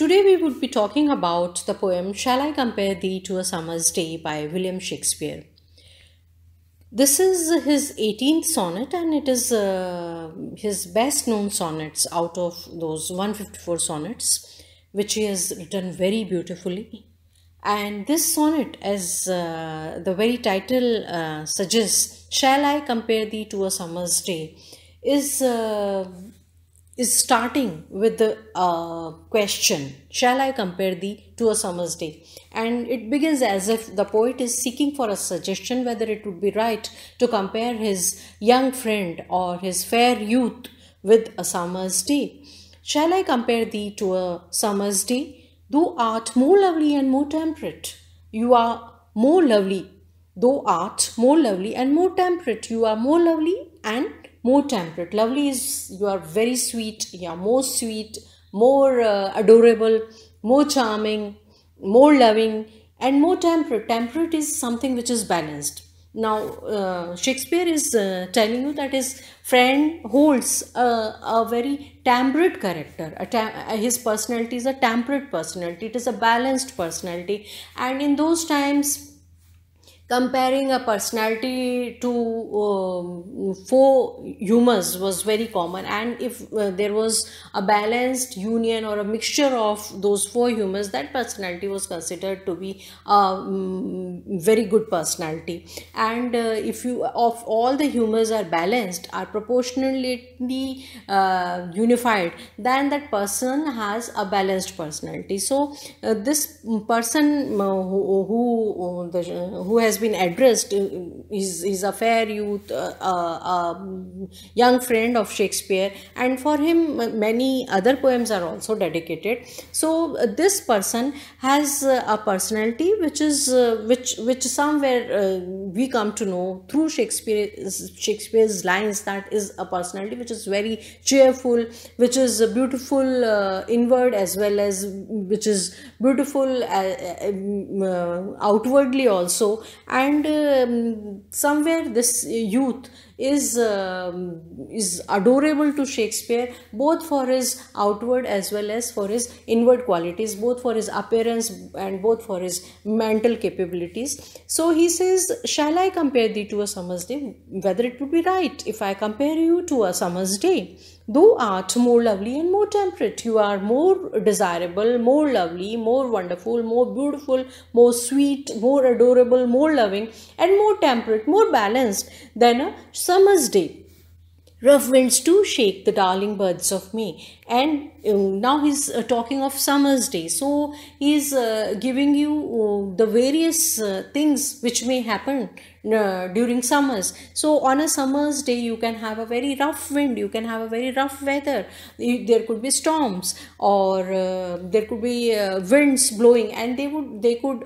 Today we would be talking about the poem Shall I Compare Thee to a Summer's Day by William Shakespeare. This is his 18th sonnet and it is uh, his best known sonnets out of those 154 sonnets which he has written very beautifully. And this sonnet, as uh, the very title uh, suggests, Shall I Compare Thee to a Summer's Day, is uh, is starting with the uh, question shall i compare thee to a summer's day and it begins as if the poet is seeking for a suggestion whether it would be right to compare his young friend or his fair youth with a summer's day shall i compare thee to a summer's day thou art more lovely and more temperate you are more lovely thou art more lovely and more temperate you are more lovely and more temperate lovely is you are very sweet yeah more sweet more uh, adorable more charming more loving and more temperate temperate is something which is balanced now uh, shakespeare is uh, telling you that his friend holds a, a very temperate character a tem his personality is a temperate personality it is a balanced personality and in those times comparing a personality to um, four humors was very common and if uh, there was a balanced union or a mixture of those four humors that personality was considered to be a um, very good personality and uh, if you of all the humors are balanced are proportionally uh, unified then that person has a balanced personality so uh, this person uh, who who, the, who has been addressed his, his affair youth uh, uh, um, young friend of shakespeare and for him many other poems are also dedicated so uh, this person has uh, a personality which is uh, which which somewhere uh, we come to know through shakespeare shakespeare's lines that is a personality which is very cheerful which is beautiful inward as well as which is beautiful um, outwardly also and um, somewhere this youth is um, is adorable to Shakespeare both for his outward as well as for his inward qualities both for his appearance and both for his mental capabilities so he says shall I compare thee to a summer's day whether it would be right if I compare you to a summer's day thou art more lovely and more temperate you are more desirable more lovely more wonderful more beautiful more sweet more adorable more loving and more temperate more balanced than a summer's day Rough winds do shake the darling birds of May. And uh, now he's uh, talking of summer's day. So he's uh, giving you uh, the various uh, things which may happen uh, during summers. So on a summer's day, you can have a very rough wind. You can have a very rough weather. There could be storms or there could be winds blowing and they would they could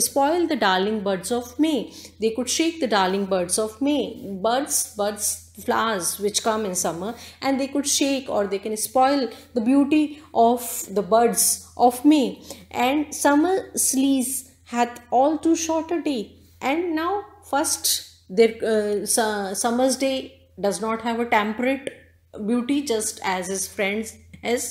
spoil the darling birds of May. They could shake the darling birds of May. Buds, buds flowers which come in summer and they could shake or they can spoil the beauty of the buds of May. And summer sleaze hath all too short a day. And now first their uh, su summer's day does not have a temperate beauty just as his friends has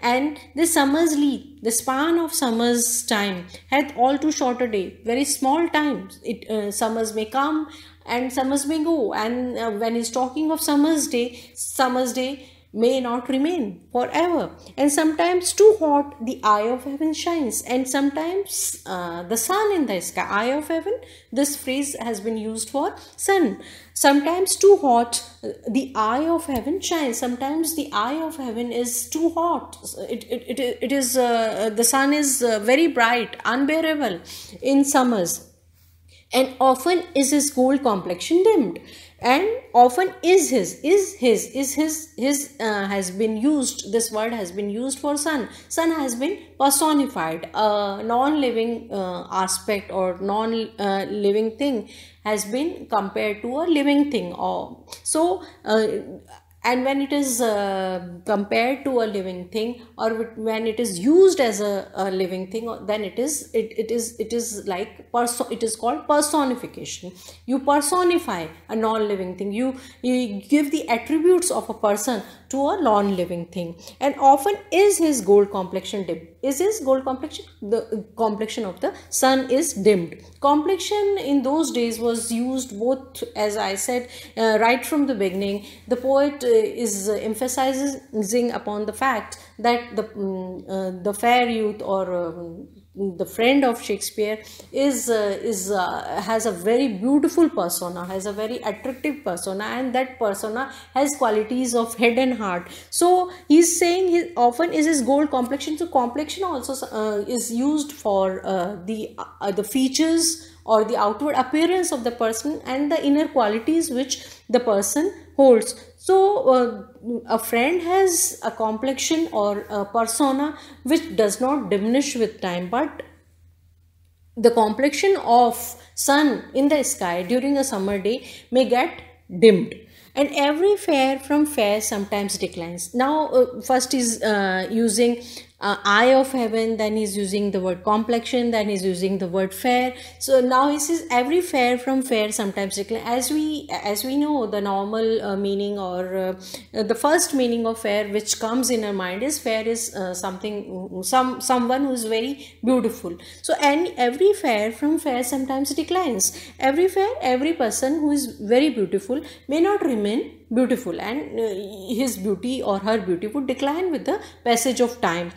and the summer's leap the span of summer's time hath all too short a day very small time it uh, summers may come and summers may go and uh, when he's talking of summer's day summer's day may not remain forever and sometimes too hot the eye of heaven shines and sometimes uh, the sun in the sky eye of heaven this phrase has been used for sun sometimes too hot the eye of heaven shines sometimes the eye of heaven is too hot it, it, it, it is uh, the sun is uh, very bright unbearable in summers and often is his gold complexion dimmed and often is his is his is his his uh, has been used this word has been used for sun sun has been personified a non-living uh, aspect or non-living uh, thing has been compared to a living thing or so uh, and when it is uh, compared to a living thing or when it is used as a, a living thing then it is it, it is it is like perso it is called personification you personify a non-living thing you, you give the attributes of a person to a non-living thing and often is his gold complexion is his gold complexion the uh, complexion of the sun is dimmed complexion in those days was used both as i said uh, right from the beginning the poet uh, is uh, emphasizing upon the fact that the, mm, uh, the fair youth or um, the friend of Shakespeare is uh, is uh, has a very beautiful persona, has a very attractive persona, and that persona has qualities of head and heart. So he's saying he often is his gold complexion. So complexion also uh, is used for uh, the uh, the features or the outward appearance of the person and the inner qualities which the person holds. So, uh, a friend has a complexion or a persona which does not diminish with time, but the complexion of sun in the sky during a summer day may get dimmed and every fair from fair sometimes declines now uh, first is uh, using uh, eye of heaven then he's using the word complexion then he's using the word fair so now he says every fair from fair sometimes as we as we know the normal uh, meaning or uh, the first meaning of fair which comes in our mind is fair is uh, something some someone who's very beautiful so and every fair from fair sometimes declines every fair every person who is very beautiful may not remain beautiful and uh, his beauty or her beauty would decline with the passage of time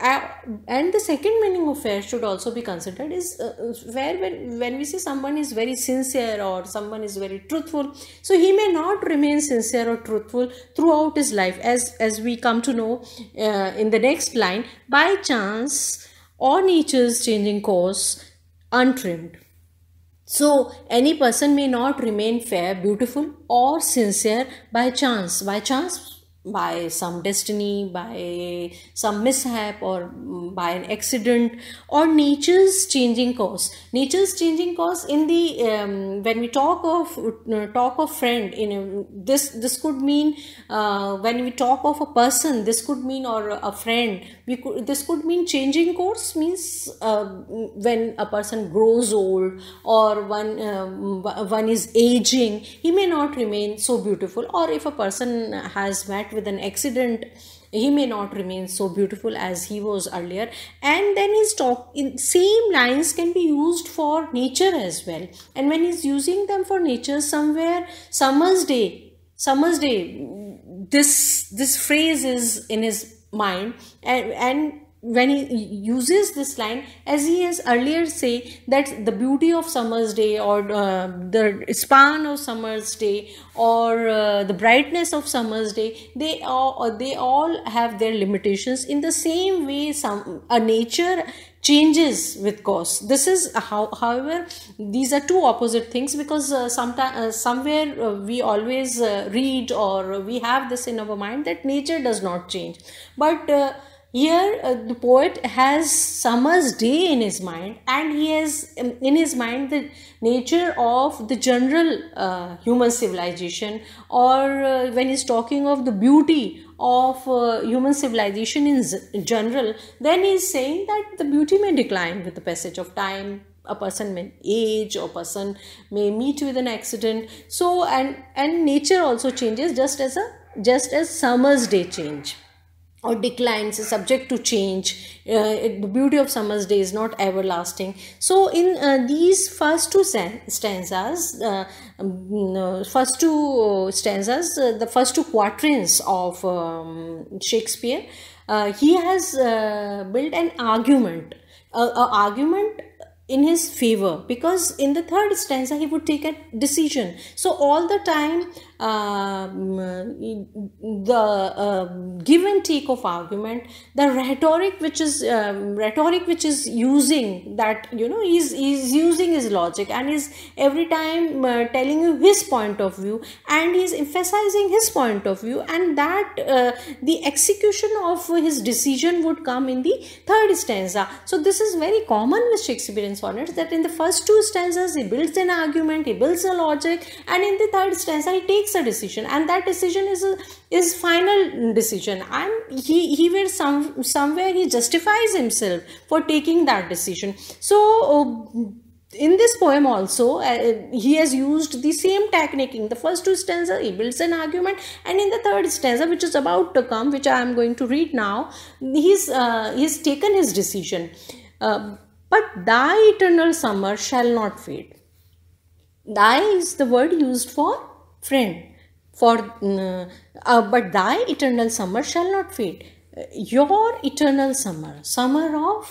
uh, and the second meaning of fair should also be considered is uh, where when, we say someone is very sincere or someone is very truthful so he may not remain sincere or truthful throughout his life as as we come to know uh, in the next line by chance or nature's changing course untrimmed so, any person may not remain fair, beautiful, or sincere by chance. By chance, by some destiny, by some mishap, or by an accident, or nature's changing course. Nature's changing course in the um, when we talk of uh, talk of friend, in a, this this could mean uh, when we talk of a person, this could mean or a friend. We could this could mean changing course means uh, when a person grows old or one uh, one is aging, he may not remain so beautiful. Or if a person has met with an accident he may not remain so beautiful as he was earlier and then his talk in same lines can be used for nature as well and when he's using them for nature somewhere summer's day summer's day this this phrase is in his mind and and when he uses this line as he has earlier say that the beauty of summer's day or uh, the span of summer's day or uh, the brightness of summer's day they all uh, they all have their limitations in the same way some a nature changes with course this is how however these are two opposite things because uh, sometimes uh, somewhere uh, we always uh, read or we have this in our mind that nature does not change but uh, here uh, the poet has summer's day in his mind and he has um, in his mind the nature of the general uh, human civilization or uh, when he's talking of the beauty of uh, human civilization in, in general then he's saying that the beauty may decline with the passage of time a person may age or person may meet with an accident so and and nature also changes just as a just as summer's day change or declines is subject to change uh, the beauty of summer's day is not everlasting so in uh, these first two stanzas uh, um, uh, first two uh, stanzas uh, the first two quatrains of um, shakespeare he has built an argument an a argument in his favor because in the third stanza he would take a decision so all the time um, the uh, give and take of argument the rhetoric which is um, rhetoric which is using that you know is is using his logic and is every time uh, telling you his point of view and he's emphasizing his point of view and that uh, the execution of his decision would come in the third stanza so this is very common with shakespearean sonnets that in the first two stanzas he builds an argument he builds a logic and in the third stanza he takes takes a decision and that decision is a, is final decision And he he will some somewhere he justifies himself for taking that decision so uh, in this poem also uh, he has used the same technique in the first two stanza he builds an argument and in the third stanza which is about to come which i am going to read now he's uh, he's taken his decision uh, but thy eternal summer shall not fade thy is the word used for friend for uh, uh, but thy eternal summer shall not fade your eternal summer summer of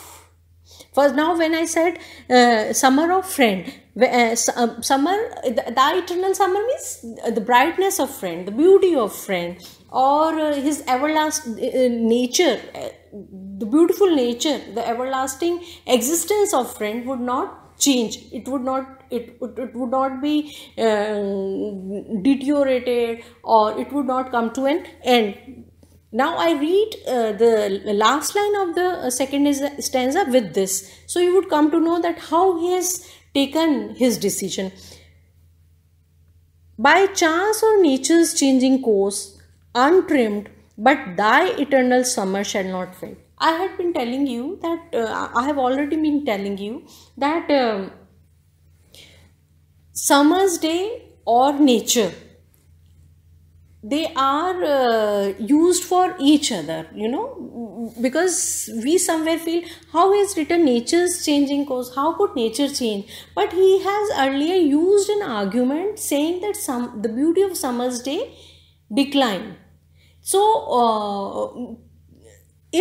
first now when i said uh, summer of friend uh, um, summer thy eternal summer means the brightness of friend the beauty of friend or uh, his everlasting uh, nature the beautiful nature the everlasting existence of friend would not change it would not it, it, it would not be uh, deteriorated or it would not come to an end now I read uh, the last line of the uh, second stanza with this. So you would come to know that how he has taken his decision. By chance or nature's changing course, untrimmed, but thy eternal summer shall not fade. I had been telling you that uh, I have already been telling you that um, summer's day or nature they are uh, used for each other you know because we somewhere feel how is written nature's changing course how could nature change but he has earlier used an argument saying that some the beauty of summer's day decline so uh,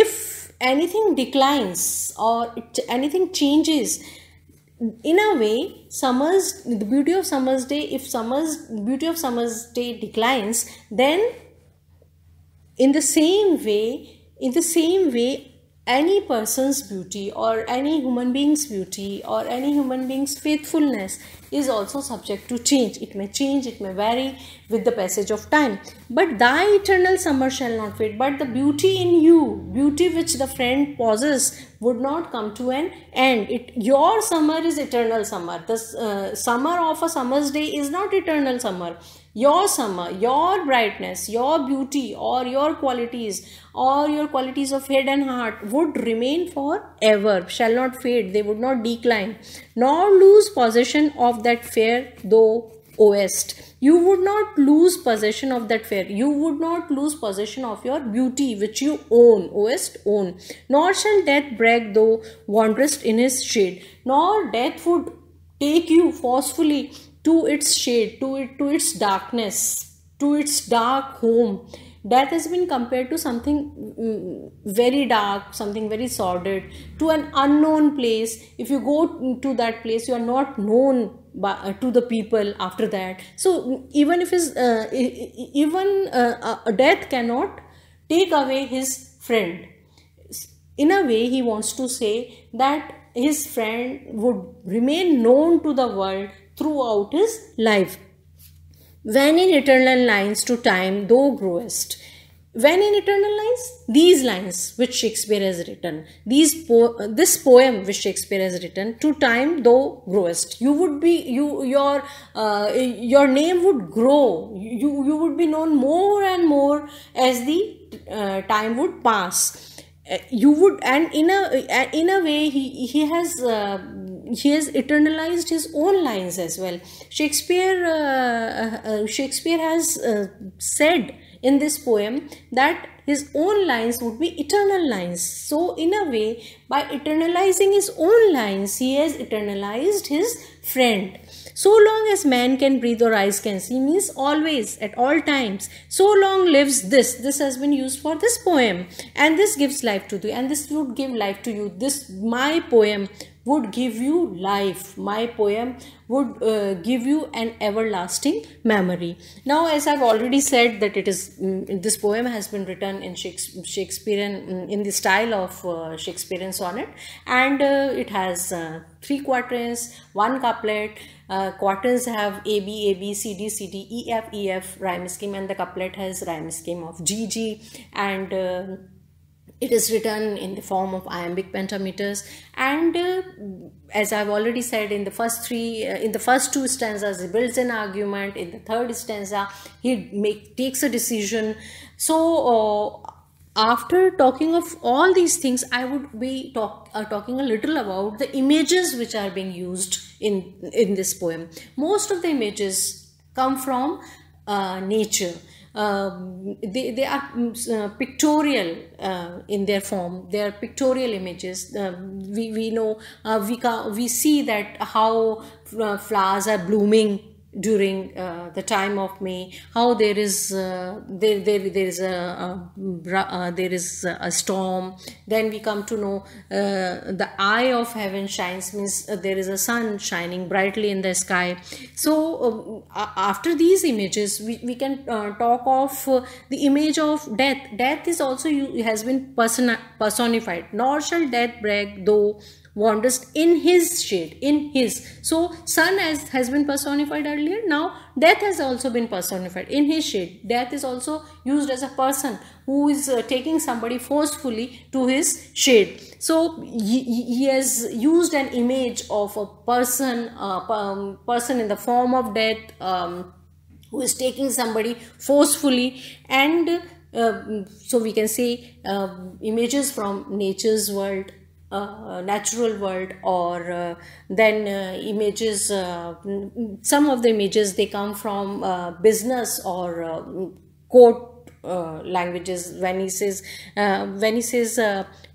if anything declines or anything changes in a way summer's the beauty of summer's day if summer's beauty of summer's day declines then in the same way in the same way any person's beauty or any human being's beauty or any human being's faithfulness is also subject to change. It may change, it may vary with the passage of time. But thy eternal summer shall not fade, but the beauty in you, beauty which the friend pauses, would not come to an end. It, your summer is eternal summer. The uh, summer of a summer's day is not eternal summer your summer, your brightness, your beauty or your qualities or your qualities of head and heart would remain forever, shall not fade, they would not decline, nor lose possession of that fair though oest. You would not lose possession of that fair. You would not lose possession of your beauty which you own, oest own. Nor shall death brag though wanderest in his shade, nor death would take you forcefully to its shade, to, it, to its darkness, to its dark home. Death has been compared to something mm, very dark, something very sordid, to an unknown place. If you go to that place, you are not known by, uh, to the people after that. So even if his, uh, even uh, uh, death cannot take away his friend. In a way, he wants to say that his friend would remain known to the world throughout his life. When in eternal lines to time thou growest. When in eternal lines? These lines which Shakespeare has written. These po- this poem which Shakespeare has written. To time thou growest. You would be you your uh, your name would grow. You you would be known more and more as the uh, time would pass uh, you would and in a uh, in a way he he has uh, he has eternalized his own lines as well shakespeare uh, uh, uh, shakespeare has uh, said in this poem that his own lines would be eternal lines so in a way by eternalizing his own lines he has eternalized his friend so long as man can breathe or eyes can see means always at all times so long lives this this has been used for this poem and this gives life to you and this would give life to you this my poem would give you life. My poem would uh, give you an everlasting memory. Now, as I've already said that it is, mm, this poem has been written in Shakespearean, mm, in the style of uh, Shakespearean sonnet and uh, it has uh, three quatrains, one couplet, uh, quatrains have A B A B C D C D E F E F rhyme scheme and the couplet has rhyme scheme of G G and uh, it is written in the form of iambic pentameters and uh, as i've already said in the first three uh, in the first two stanzas he builds an argument in the third stanza he make takes a decision so uh, after talking of all these things i would be talk, uh, talking a little about the images which are being used in in this poem most of the images come from uh, nature um, they, they are mm, uh, pictorial uh, in their form they are pictorial images um, we, we know uh, we, we see that how uh, flowers are blooming during uh, the time of me how there is uh, there, there there is a, a uh, there is a storm then we come to know uh, the eye of heaven shines means uh, there is a sun shining brightly in the sky so um, after these images we, we can uh, talk of the image of death death is also has been person personified nor shall death break though wanders in his shade, in his. So sun as has been personified earlier. Now death has also been personified in his shade. Death is also used as a person who is uh, taking somebody forcefully to his shade. So he, he has used an image of a person, uh, um, person in the form of death, um, who is taking somebody forcefully and uh, so we can say uh, images from nature's world natural world or uh, then uh, images uh, some of the images they come from uh, business or court uh, languages when he says when he says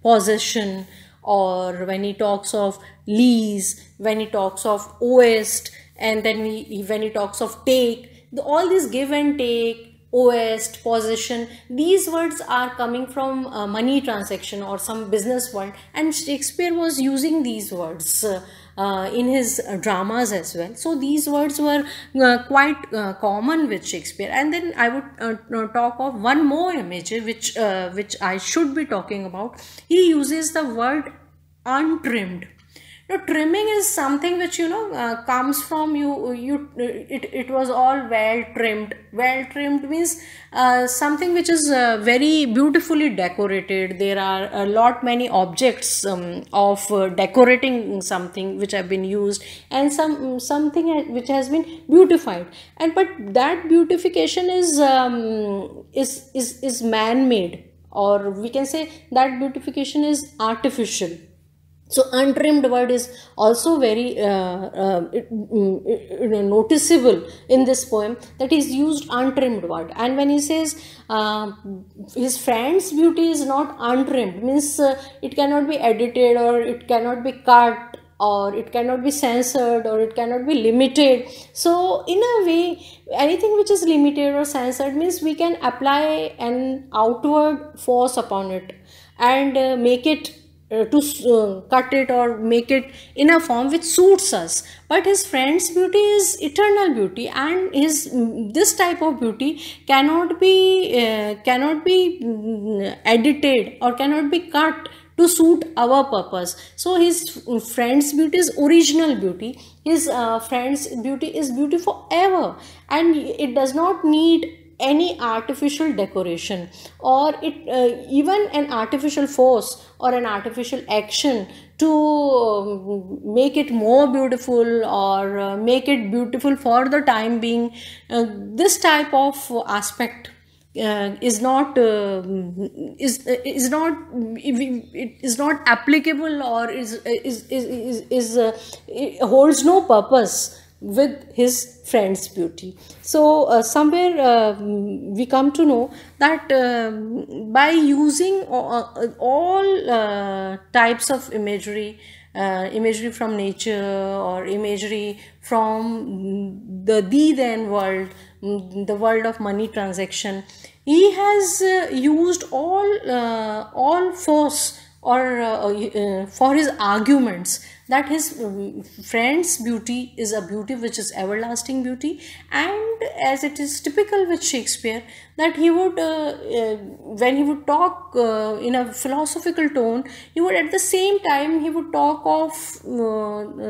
possession or when he talks of lease when he talks of oest and then when he talks of take the, all this give and take OAST, position. These words are coming from uh, money transaction or some business world and Shakespeare was using these words. Uh, uh, in his uh, dramas as well. So these words were uh, quite uh, common with Shakespeare. And then I would uh, uh, talk of one more image which which I should be talking about. He uses the word untrimmed now trimming is something which you know uh, comes from you you it, it was all well trimmed well trimmed means uh, something which is uh, very beautifully decorated there are a lot many objects um, of uh, decorating something which have been used and some something which has been beautified and but that beautification is um, is is is man made or we can say that beautification is artificial so untrimmed word is also very uh, uh, mm, noticeable in this poem that he's used untrimmed word and when he says uh, his friend's beauty is not untrimmed means uh, it cannot be edited or it cannot be cut or it cannot be censored or it cannot be limited so in a way anything which is limited or censored means we can apply an outward force upon it and uh, make it uh, to uh, cut it or make it in a form which suits us but his friend's beauty is eternal beauty and his this type of beauty cannot be uh, cannot be mm, edited or cannot be cut to suit our purpose so his friend's beauty is original beauty his uh, friend's beauty is beauty forever and it does not need any artificial decoration or it uh, even an artificial force or an artificial action to um, make it more beautiful or uh, make it beautiful for the time being uh, this type of aspect uh, is not uh, is uh, is not it is not applicable or is is is is, is uh, holds no purpose with his friend's beauty. So uh, somewhere uh, we come to know that uh, by using uh, uh, all types of imagery, imagery from nature or imagery from the the then world, the world of money transaction, he has used all all force or for his arguments that his uh, friend's beauty is a beauty which is everlasting beauty and as it is typical with shakespeare that he would uh, uh, when he would talk uh, in a philosophical tone he would at the same time he would talk of uh,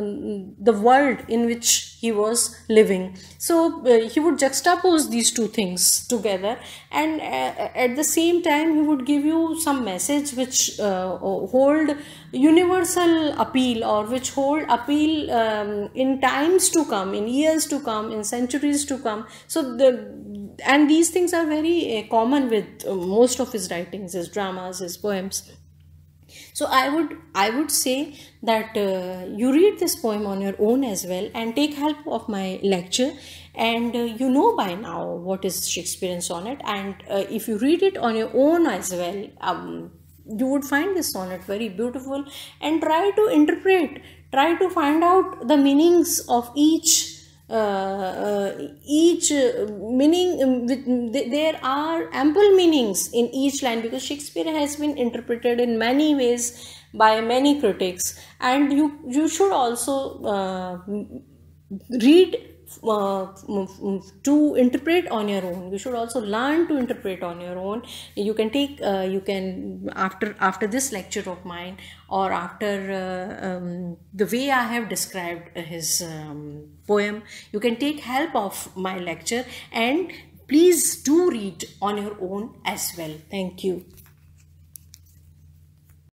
the world in which he was living so uh, he would juxtapose these two things together and at the same time he would give you some message which hold universal appeal or which hold appeal um, in times to come, in years to come, in centuries to come. So the and these things are very uh, common with uh, most of his writings, his dramas, his poems. So I would I would say that uh, you read this poem on your own as well and take help of my lecture and uh, you know by now what is Shakespearean sonnet and uh, if you read it on your own as well um, you would find this sonnet very beautiful and try to interpret try to find out the meanings of each uh, uh, each uh, meaning um, with, th there are ample meanings in each line because shakespeare has been interpreted in many ways by many critics and you you should also uh, read uh, to interpret on your own you should also learn to interpret on your own you can take uh, you can after after this lecture of mine or after uh, um, the way i have described his um, poem you can take help of my lecture and please do read on your own as well thank you